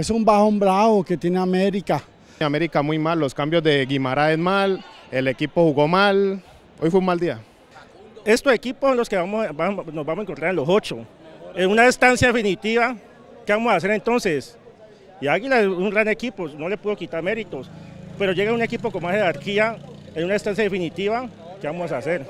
es un bajón bravo que tiene América. América muy mal, los cambios de Guimaraes mal, el equipo jugó mal, hoy fue un mal día. Estos equipos los que vamos, nos vamos a encontrar en los ocho, en una estancia definitiva, ¿qué vamos a hacer entonces? Y Águila es un gran equipo, no le puedo quitar méritos, pero llega un equipo con más jerarquía, en una estancia definitiva, ¿qué vamos a hacer?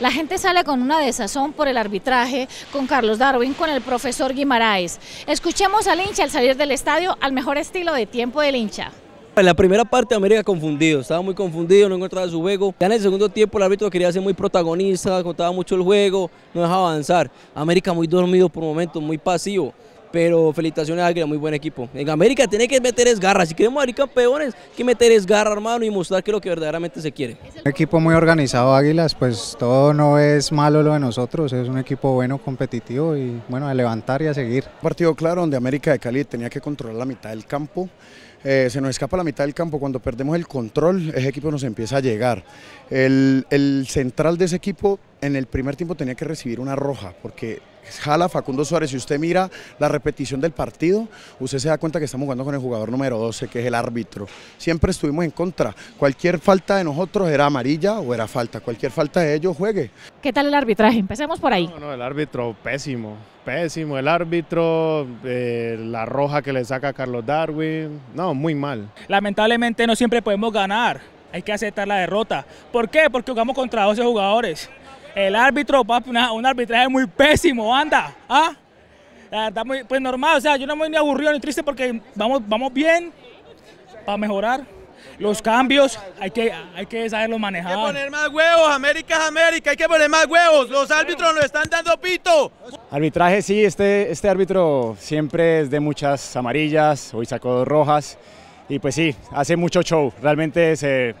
La gente sale con una desazón por el arbitraje, con Carlos Darwin, con el profesor Guimaraes. Escuchemos al hincha al salir del estadio al mejor estilo de tiempo del hincha. En la primera parte América confundido, estaba muy confundido, no encontraba su juego. Ya en el segundo tiempo el árbitro quería ser muy protagonista, contaba mucho el juego, no dejaba avanzar. América muy dormido por momentos, muy pasivo. Pero felicitaciones Águila, muy buen equipo. En América tiene que meter esgarra. Si queremos abrir campeones, que meter esgarra, hermano, y mostrar que es lo que verdaderamente se quiere. Un equipo muy organizado, Águilas, pues todo no es malo lo de nosotros. Es un equipo bueno, competitivo y bueno, a levantar y a seguir. Un partido claro donde América de Cali tenía que controlar la mitad del campo. Eh, se nos escapa la mitad del campo, cuando perdemos el control, ese equipo nos empieza a llegar. El, el central de ese equipo en el primer tiempo tenía que recibir una roja, porque jala Facundo Suárez. Si usted mira la repetición del partido, usted se da cuenta que estamos jugando con el jugador número 12, que es el árbitro. Siempre estuvimos en contra. Cualquier falta de nosotros era amarilla o era falta. Cualquier falta de ellos, juegue. ¿Qué tal el arbitraje? Empecemos por ahí. No, no el árbitro pésimo. Pésimo el árbitro, eh, la roja que le saca a Carlos Darwin. No, muy mal. Lamentablemente no siempre podemos ganar. Hay que aceptar la derrota. ¿Por qué? Porque jugamos contra 12 jugadores. El árbitro, un arbitraje muy pésimo, anda. ¿ah? muy, pues normal, o sea, yo no me voy ni aburrido ni triste porque vamos, vamos bien para mejorar. Los cambios hay que, hay que saberlo manejar. Hay que poner más huevos, América es América, hay que poner más huevos. Los árbitros nos están dando pito. Arbitraje sí, este, este árbitro siempre es de muchas amarillas, hoy sacó dos rojas. Y pues sí, hace mucho show, realmente se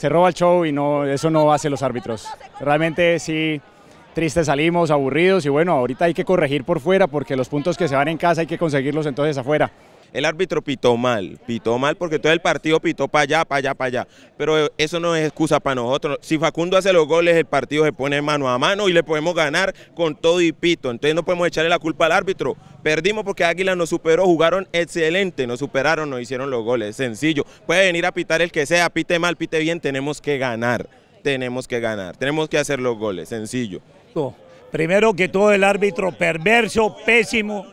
se roba el show y no, eso no hace los árbitros. Realmente sí, tristes salimos, aburridos y bueno, ahorita hay que corregir por fuera porque los puntos que se van en casa hay que conseguirlos entonces afuera. El árbitro pitó mal, pitó mal porque todo el partido pitó para allá, para allá, para allá. Pero eso no es excusa para nosotros. Si Facundo hace los goles, el partido se pone mano a mano y le podemos ganar con todo y pito. Entonces no podemos echarle la culpa al árbitro. Perdimos porque Águila nos superó, jugaron excelente, nos superaron, nos hicieron los goles. Sencillo. Puede venir a pitar el que sea, pite mal, pite bien, tenemos que ganar. Tenemos que ganar, tenemos que hacer los goles, sencillo. Primero que todo el árbitro perverso, pésimo,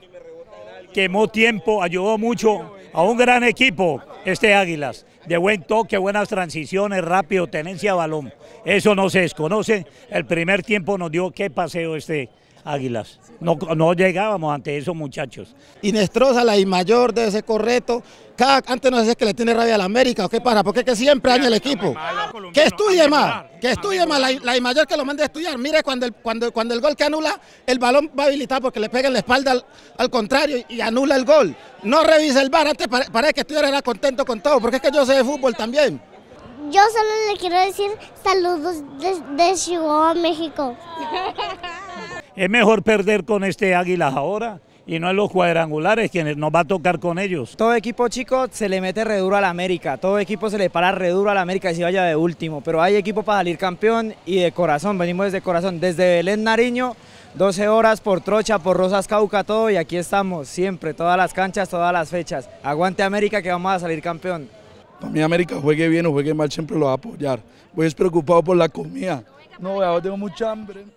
quemó tiempo, ayudó mucho a un gran equipo, este Águilas, de buen toque, buenas transiciones, rápido, tenencia de balón. Eso no se desconoce. El primer tiempo nos dio qué paseo este Águilas. No, llegábamos ante esos muchachos. Inestrosa, la I mayor de ese correcto. Cada, antes no sé si es que le tiene rabia a la América o qué pasa, porque es que siempre daña el equipo. Que estudie más, que estudie más, la, I mayor que lo mande a estudiar. Mire, cuando el, cuando, cuando el gol que anula, el balón va a habilitar porque le pega en la espalda al, contrario y anula el gol. No revisa el bar, antes parece para que era contento con todo, porque es que yo sé de fútbol también yo solo le quiero decir saludos desde de Chihuahua, México. Es mejor perder con este Águilas ahora y no en los cuadrangulares, quienes nos va a tocar con ellos. Todo equipo chico se le mete reduro la América, todo equipo se le para reduro la América y si vaya de último, pero hay equipo para salir campeón y de corazón, venimos desde corazón, desde Belén Nariño, 12 horas por Trocha, por Rosas Cauca, todo y aquí estamos, siempre, todas las canchas, todas las fechas. Aguante América que vamos a salir campeón. Para mí América juegue bien o juegue mal, siempre lo va a apoyar. Voy preocupado por la comida. No, ya tengo mucha hambre.